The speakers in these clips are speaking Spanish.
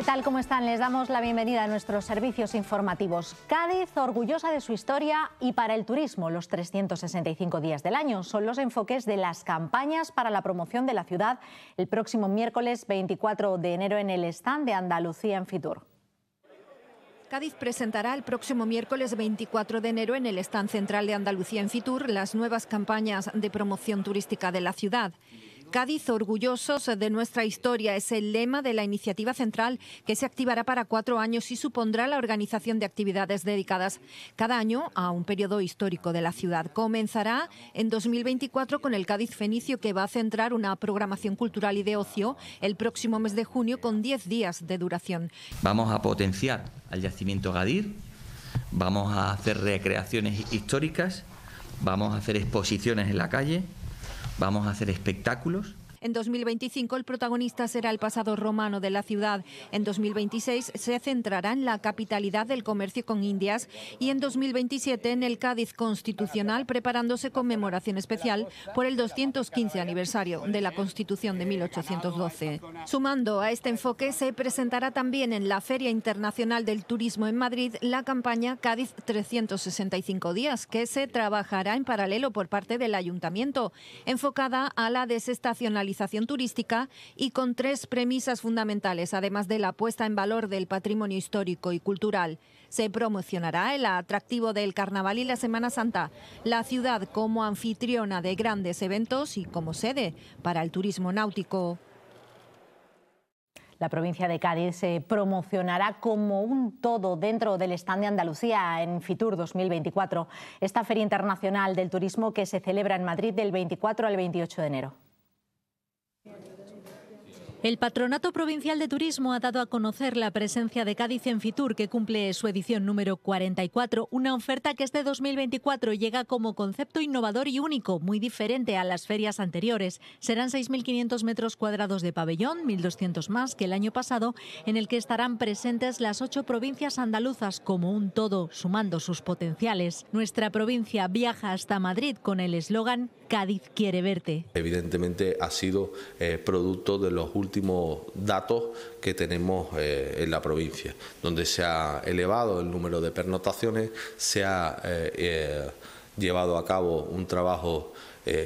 ¿Qué tal? ¿Cómo están? Les damos la bienvenida a nuestros servicios informativos. Cádiz, orgullosa de su historia y para el turismo, los 365 días del año son los enfoques de las campañas para la promoción de la ciudad el próximo miércoles 24 de enero en el stand de Andalucía en Fitur. Cádiz presentará el próximo miércoles 24 de enero en el stand central de Andalucía en Fitur las nuevas campañas de promoción turística de la ciudad. Cádiz orgullosos de nuestra historia es el lema de la iniciativa central que se activará para cuatro años y supondrá la organización de actividades dedicadas cada año a un periodo histórico de la ciudad. Comenzará en 2024 con el Cádiz Fenicio que va a centrar una programación cultural y de ocio el próximo mes de junio con 10 días de duración. Vamos a potenciar al yacimiento Gadir, vamos a hacer recreaciones históricas, vamos a hacer exposiciones en la calle vamos a hacer espectáculos en 2025 el protagonista será el pasado romano de la ciudad. En 2026 se centrará en la capitalidad del comercio con Indias y en 2027 en el Cádiz Constitucional preparándose conmemoración especial por el 215 aniversario de la Constitución de 1812. Sumando a este enfoque se presentará también en la Feria Internacional del Turismo en Madrid la campaña Cádiz 365 días que se trabajará en paralelo por parte del ayuntamiento enfocada a la desestacionalización turística y con tres premisas fundamentales, además de la puesta en valor del patrimonio histórico y cultural. Se promocionará el atractivo del carnaval y la Semana Santa, la ciudad como anfitriona de grandes eventos y como sede para el turismo náutico. La provincia de Cádiz se promocionará como un todo dentro del stand de Andalucía en Fitur 2024, esta feria internacional del turismo que se celebra en Madrid del 24 al 28 de enero. El Patronato Provincial de Turismo ha dado a conocer la presencia de Cádiz en Fitur, que cumple su edición número 44, una oferta que este 2024 llega como concepto innovador y único, muy diferente a las ferias anteriores. Serán 6.500 metros cuadrados de pabellón, 1.200 más que el año pasado, en el que estarán presentes las ocho provincias andaluzas como un todo, sumando sus potenciales. Nuestra provincia viaja hasta Madrid con el eslogan Cádiz quiere verte. Evidentemente ha sido eh, producto de los últimos últimos datos que tenemos eh, en la provincia, donde se ha elevado el número de pernotaciones, se ha eh, eh, llevado a cabo un trabajo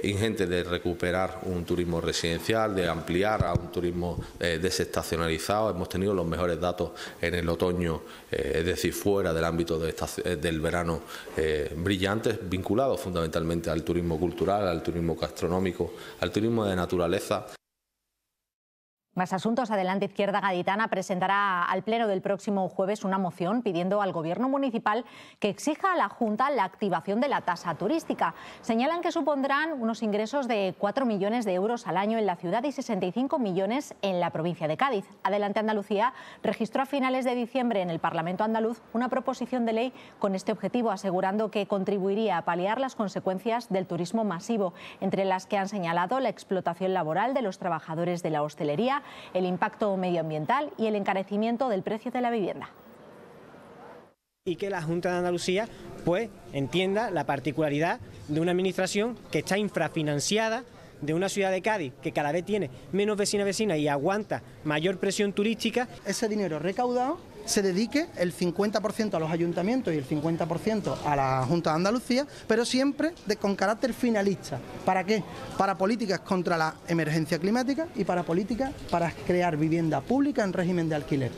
ingente de recuperar un turismo residencial, de ampliar a un turismo desestacionalizado. Hemos tenido los mejores datos en el otoño, es decir, fuera del ámbito del verano, brillantes, vinculados fundamentalmente al turismo cultural, al turismo gastronómico, al turismo de naturaleza. Más asuntos. Adelante Izquierda Gaditana presentará al Pleno del próximo jueves una moción pidiendo al Gobierno municipal que exija a la Junta la activación de la tasa turística. Señalan que supondrán unos ingresos de 4 millones de euros al año en la ciudad y 65 millones en la provincia de Cádiz. Adelante Andalucía registró a finales de diciembre en el Parlamento andaluz una proposición de ley con este objetivo, asegurando que contribuiría a paliar las consecuencias del turismo masivo, entre las que han señalado la explotación laboral de los trabajadores de la hostelería el impacto medioambiental y el encarecimiento del precio de la vivienda y que la Junta de Andalucía pues entienda la particularidad de una administración que está infrafinanciada de una ciudad de Cádiz que cada vez tiene menos vecina vecina y aguanta mayor presión turística. Ese dinero recaudado se dedique el 50% a los ayuntamientos y el 50% a la Junta de Andalucía, pero siempre con carácter finalista. ¿Para qué? Para políticas contra la emergencia climática y para políticas para crear vivienda pública en régimen de alquiler.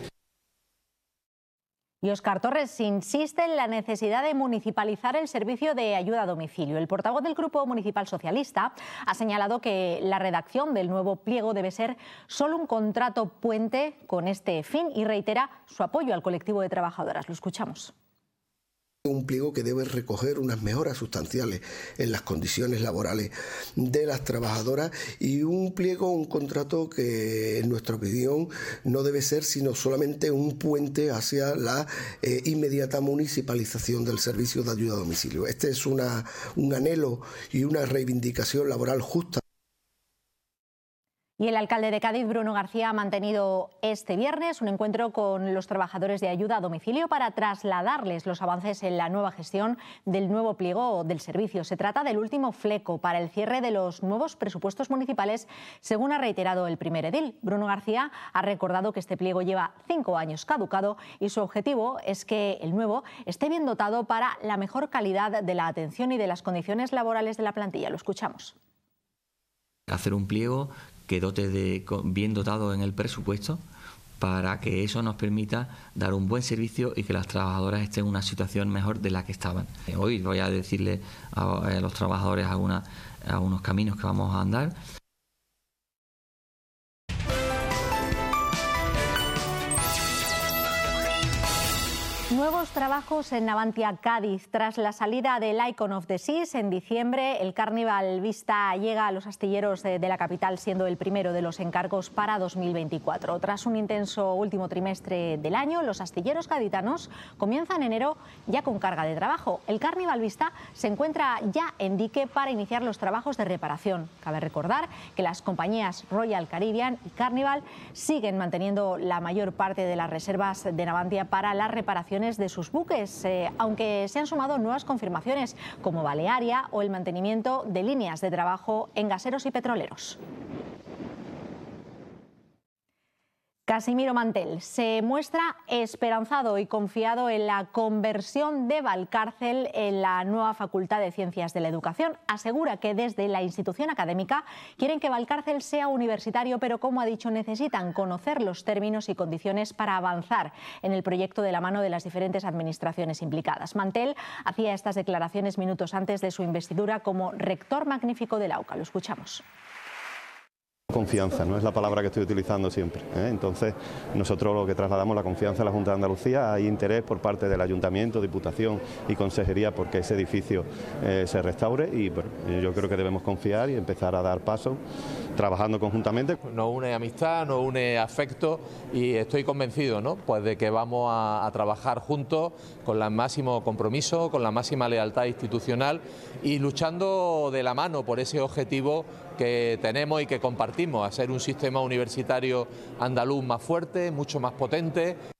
Y Oscar Torres insiste en la necesidad de municipalizar el servicio de ayuda a domicilio. El portavoz del Grupo Municipal Socialista ha señalado que la redacción del nuevo pliego debe ser solo un contrato puente con este fin y reitera su apoyo al colectivo de trabajadoras. Lo escuchamos un pliego que debe recoger unas mejoras sustanciales en las condiciones laborales de las trabajadoras y un pliego, un contrato que en nuestra opinión no debe ser sino solamente un puente hacia la eh, inmediata municipalización del servicio de ayuda a domicilio. Este es una, un anhelo y una reivindicación laboral justa. Y el alcalde de Cádiz, Bruno García, ha mantenido este viernes un encuentro con los trabajadores de ayuda a domicilio para trasladarles los avances en la nueva gestión del nuevo pliego del servicio. Se trata del último fleco para el cierre de los nuevos presupuestos municipales, según ha reiterado el primer edil. Bruno García ha recordado que este pliego lleva cinco años caducado y su objetivo es que el nuevo esté bien dotado para la mejor calidad de la atención y de las condiciones laborales de la plantilla. Lo escuchamos hacer un pliego que dote de, bien dotado en el presupuesto para que eso nos permita dar un buen servicio y que las trabajadoras estén en una situación mejor de la que estaban. Eh, hoy voy a decirle a, los trabajadores algunos caminos que vamos a andar. Nuevos trabajos en Navantia, Cádiz. Tras la salida del Icon of the Seas en diciembre, el Carnival Vista llega a los astilleros de, la capital, siendo el primero de los encargos para 2024. Tras un intenso último trimestre del año, los astilleros gaditanos comienzan enero ya con carga de trabajo. El Carnival Vista se encuentra ya en dique para iniciar los trabajos de reparación. Cabe recordar que las compañías Royal Caribbean y Carnival siguen manteniendo la mayor parte de las reservas de Navantia para la reparación de sus buques, eh, aunque se han sumado nuevas confirmaciones como Balearia o el mantenimiento de líneas de trabajo en gaseros y petroleros. Casimiro Mantel se muestra esperanzado y confiado en la conversión de Valcárcel en la nueva Facultad de Ciencias de la Educación. Asegura que desde la institución académica quieren que Valcárcel sea universitario, pero como ha dicho, necesitan conocer los términos y condiciones para avanzar en el proyecto de la mano de las diferentes administraciones implicadas. Mantel hacía estas declaraciones minutos antes de su investidura como rector magnífico de la UCA. Lo escuchamos confianza, ¿no? es la palabra que estoy utilizando siempre. ¿eh? Entonces, nosotros lo que trasladamos la confianza a la Junta de Andalucía, hay interés por parte del Ayuntamiento, Diputación y Consejería porque ese edificio eh, se restaure y yo creo que debemos confiar y empezar a dar paso trabajando conjuntamente. Nos une amistad, nos une afecto y estoy convencido ¿no? pues de que vamos a, a trabajar juntos con el máximo compromiso, con la máxima lealtad institucional y luchando de la mano por ese objetivo que tenemos y que compartimos, hacer un sistema universitario andaluz más fuerte, mucho más potente.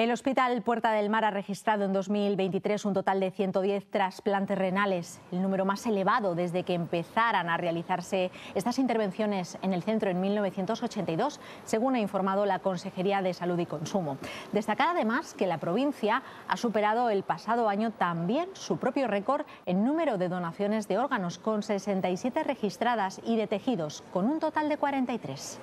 El Hospital Puerta del Mar ha registrado en 2023 un total de 110 trasplantes renales, el número más elevado desde que empezaran a realizarse estas intervenciones en el centro en 1982, según ha informado la Consejería de Salud y Consumo. Destacar además que la provincia ha superado el pasado año también su propio récord en número de donaciones de órganos, con 67 registradas y de tejidos, con un total de 43.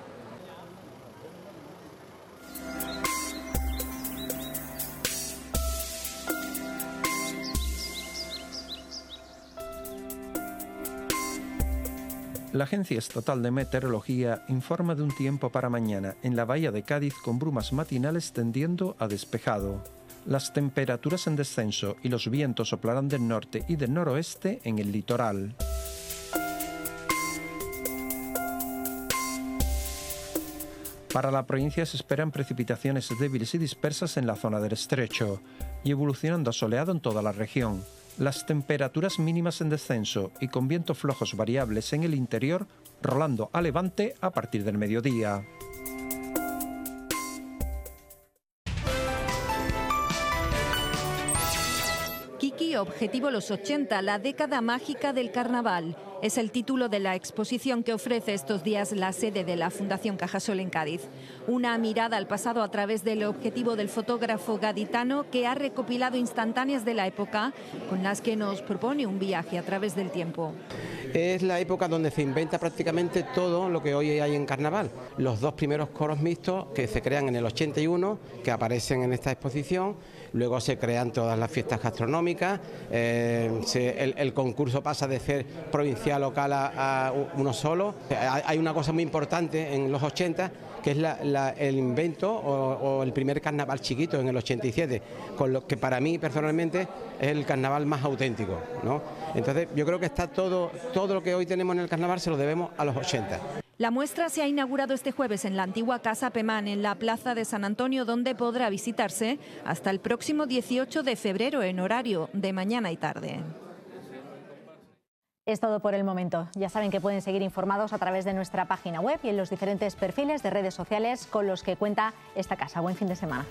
La Agencia Estatal de Meteorología informa de un tiempo para mañana en la bahía de Cádiz con brumas matinales tendiendo a despejado. Las temperaturas en descenso y los vientos soplarán del norte y del noroeste en el litoral. Para la provincia se esperan precipitaciones débiles y dispersas en la zona del estrecho y evolucionando soleado en toda la región las temperaturas mínimas en descenso y con vientos flojos variables en el interior, rolando a levante a partir del mediodía. Kiki Objetivo Los 80, la década mágica del carnaval. Es el título de la exposición que ofrece estos días la sede de la Fundación Cajasol en Cádiz. Una mirada al pasado a través del objetivo del fotógrafo gaditano que ha recopilado instantáneas de la época con las que nos propone un viaje a través del tiempo. Es la época donde se inventa prácticamente todo lo que hoy hay en carnaval. Los dos primeros coros mixtos que se crean en el 81, que aparecen en esta exposición, luego se crean todas las fiestas gastronómicas, eh, el, concurso pasa de ser provincial local a, a uno solo. Eh, hay una cosa muy importante en los 80 que es el invento o, el primer carnaval chiquito en el 87, con lo que para mí personalmente es el carnaval más auténtico. ¿no? Entonces yo creo que está todo, todo lo que hoy tenemos en el carnaval se lo debemos a los 80. La muestra se ha inaugurado este jueves en la antigua Casa Pemán, en la Plaza de San Antonio, donde podrá visitarse hasta el próximo 18 de febrero en horario de mañana y tarde. Es todo por el momento. Ya saben que pueden seguir informados a través de nuestra página web y en los diferentes perfiles de redes sociales con los que cuenta esta casa. Buen fin de semana.